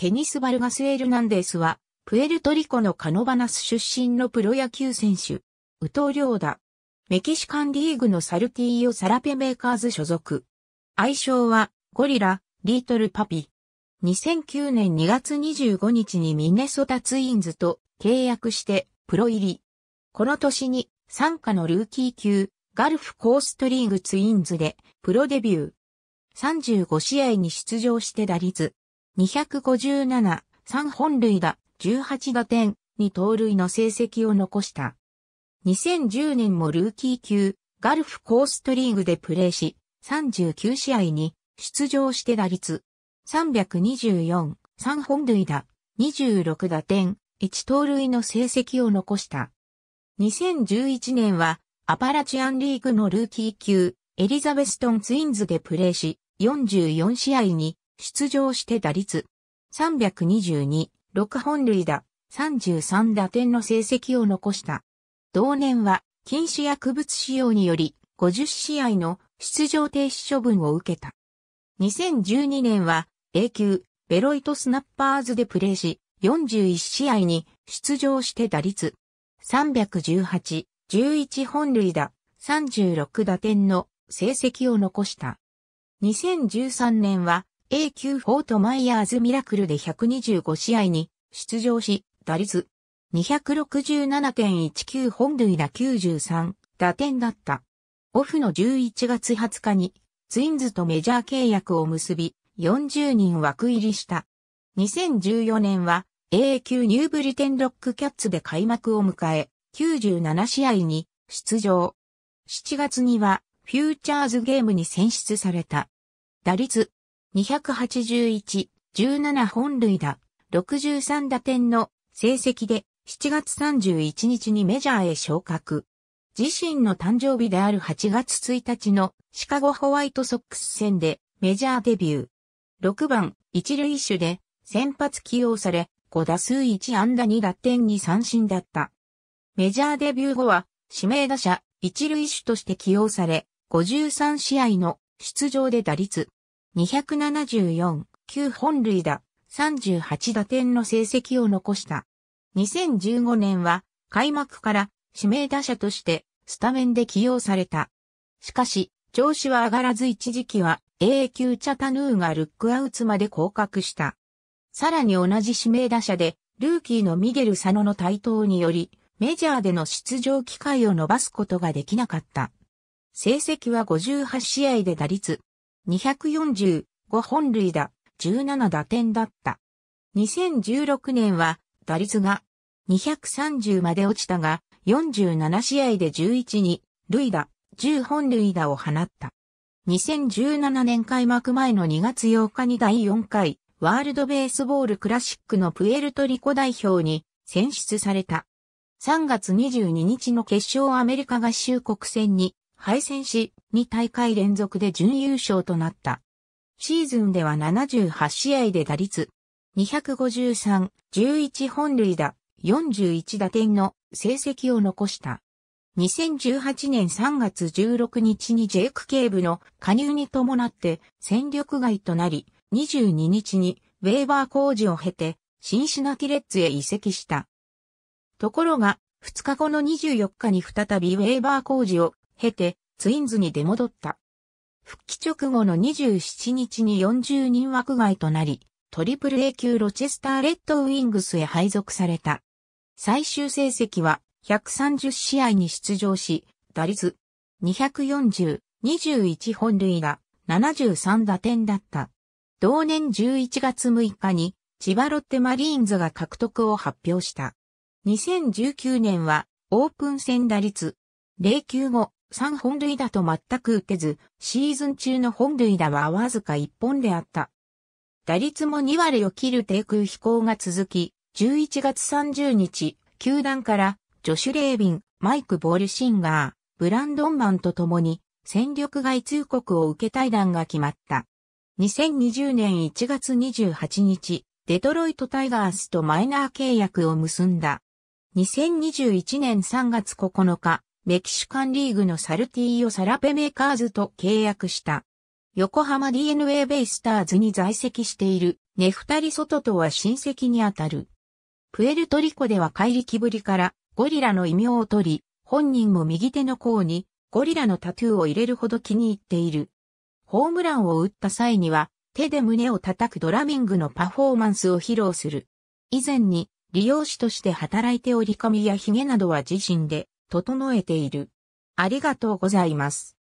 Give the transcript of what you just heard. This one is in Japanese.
ケニス・バルガス・エルナンデスは、プエルトリコのカノバナス出身のプロ野球選手、ウトリョーダ。メキシカンリーグのサルティーヨ・サラペメーカーズ所属。愛称は、ゴリラ、リートル・パピ。2009年2月25日にミネソタツインズと契約してプロ入り。この年に参加のルーキー級ガルフコーストリーグツインズでプロデビュー。35試合に出場して打率257、3本塁打、18打点、2盗塁の成績を残した。2010年もルーキー級、ガルフコーストリーグでプレーし、39試合に出場して打率324、3本塁打、26打点、1盗塁の成績を残した。2011年はアパラチアンリーグのルーキー級エリザベストンツインズでプレーし、44試合に出場して打率322、6本塁打、33打点の成績を残した。同年は禁止薬物使用により50試合の出場停止処分を受けた。2012年は A 級ベロイトスナッパーズでプレーし41試合に出場して打率318、11本塁打、36打点の成績を残した。2013年は a 級フォートマイヤーズミラクルで125試合に出場し、打率267.19本塁打93打点だった。オフの11月20日にツインズとメジャー契約を結び40人枠入りした。2014年は A 級ニューブリテンロックキャッツで開幕を迎え97試合に出場。7月にはフューチャーズゲームに選出された。打率281、17本塁打、63打点の成績で7月31日にメジャーへ昇格。自身の誕生日である8月1日のシカゴホワイトソックス戦でメジャーデビュー。6番、一塁手で先発起用され、5打数1安打2打点に三振だった。メジャーデビュー後は指名打者一塁手として起用され、53試合の出場で打率274、9本塁打、38打点の成績を残した。2015年は開幕から指名打者としてスタメンで起用された。しかし、調子は上がらず一時期は A 級チャタヌーがルックアウツまで降格した。さらに同じ指名打者で、ルーキーのミゲル・サノの台頭により、メジャーでの出場機会を伸ばすことができなかった。成績は58試合で打率245本塁打、17打点だった。2016年は打率が230まで落ちたが、47試合で11に、塁打、10本塁打を放った。2017年開幕前の2月8日に第4回、ワールドベースボールクラシックのプエルトリコ代表に選出された。3月22日の決勝アメリカ合衆国戦に敗戦し、2大会連続で準優勝となった。シーズンでは78試合で打率253、11本塁打、41打点の成績を残した。2018年3月16日にジェイク警部の加入に伴って戦力外となり、22日にウェーバー工事を経てシンシナティレッツへ移籍した。ところが、2日後の24日に再びウェーバー工事を経て、ツインズに出戻った。復帰直後の27日に40人枠外となり、トリプル A 級ロチェスターレッドウィングスへ配属された。最終成績は130試合に出場し、打率240、21本塁打、73打点だった。同年11月6日に千葉ロッテマリーンズが獲得を発表した。2019年はオープン戦打率0級後3本塁打と全く打てず、シーズン中の本塁打はわずか1本であった。打率も2割を切る低空飛行が続き、11月30日、球団からジョシュ・レービン、マイク・ボールシンガー、ブランドンマンと共に戦力外通告を受け対談が決まった。2020年1月28日、デトロイト・タイガースとマイナー契約を結んだ。2021年3月9日、メキシカンリーグのサルティーヨ・サラペメーカーズと契約した。横浜 DNA ベイスターズに在籍しているネフタリソトとは親戚にあたる。プエルトリコでは帰り気ぶりからゴリラの異名を取り、本人も右手の甲にゴリラのタトゥーを入れるほど気に入っている。ホームランを打った際には手で胸を叩くドラミングのパフォーマンスを披露する。以前に利用師として働いており髪や髭などは自身で整えている。ありがとうございます。